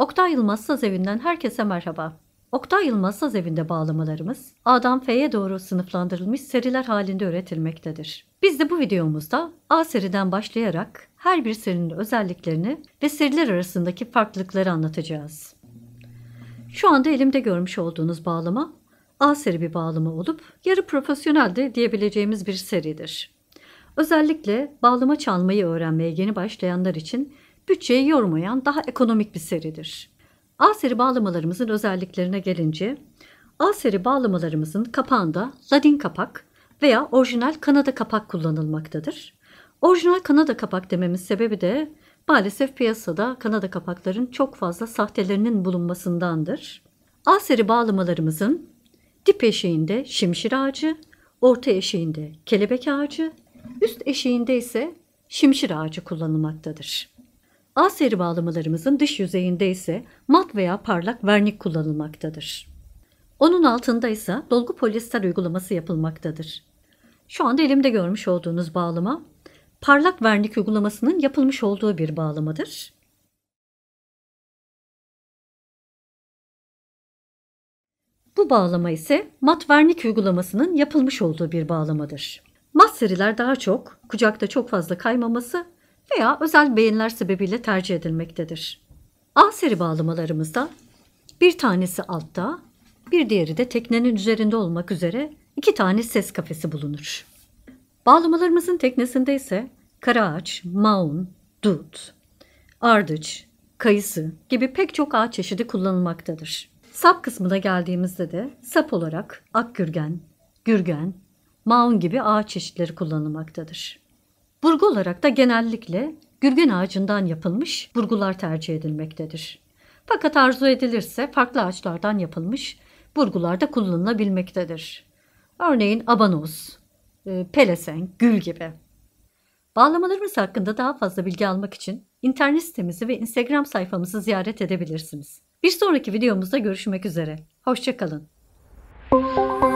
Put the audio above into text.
Oktay Yılmaz Saz Evi'nden herkese merhaba. Oktay Yılmaz Saz Evi'nde bağlamalarımız A'dan F'ye doğru sınıflandırılmış seriler halinde üretilmektedir. Biz de bu videomuzda A seriden başlayarak her bir serinin özelliklerini ve seriler arasındaki farklılıkları anlatacağız. Şu anda elimde görmüş olduğunuz bağlama A seri bir bağlama olup yarı profesyonel de diyebileceğimiz bir seridir. Özellikle bağlama çalmayı öğrenmeye yeni başlayanlar için bütçeyi yormayan daha ekonomik bir seridir. A seri bağlamalarımızın özelliklerine gelince A seri bağlamalarımızın kapağında ladin kapak veya orijinal Kanada kapak kullanılmaktadır. Orijinal Kanada kapak dememin sebebi de maalesef piyasada Kanada kapakların çok fazla sahtelerinin bulunmasındandır. A seri bağlamalarımızın dip eşiğinde şimşir ağacı, orta eşiğinde kelebek ağacı, üst eşiğinde ise şimşir ağacı kullanılmaktadır. A seri bağlamalarımızın dış yüzeyinde ise mat veya parlak vernik kullanılmaktadır. Onun altında ise dolgu polyester uygulaması yapılmaktadır. Şu anda elimde görmüş olduğunuz bağlama parlak vernik uygulamasının yapılmış olduğu bir bağlamadır. Bu bağlama ise mat vernik uygulamasının yapılmış olduğu bir bağlamadır. Mat seriler daha çok, kucakta çok fazla kaymaması veya özel beyinler sebebiyle tercih edilmektedir. A seri bağlamalarımızda bir tanesi altta, bir diğeri de teknenin üzerinde olmak üzere iki tane ses kafesi bulunur. Bağlamalarımızın teknesinde ise karaağaç, maun, dut, ardıç, kayısı gibi pek çok ağaç çeşidi kullanılmaktadır. Sap kısmına geldiğimizde de sap olarak akgürgen, gürgen, maun gibi ağaç çeşitleri kullanılmaktadır. Burgu olarak da genellikle gürgen ağacından yapılmış burgular tercih edilmektedir. Fakat arzu edilirse farklı ağaçlardan yapılmış burgular da kullanılabilmektedir. Örneğin abanoz, e, pelesen, gül gibi. Bağlamalarımız hakkında daha fazla bilgi almak için internet sitemizi ve Instagram sayfamızı ziyaret edebilirsiniz. Bir sonraki videomuzda görüşmek üzere. Hoşçakalın. Müzik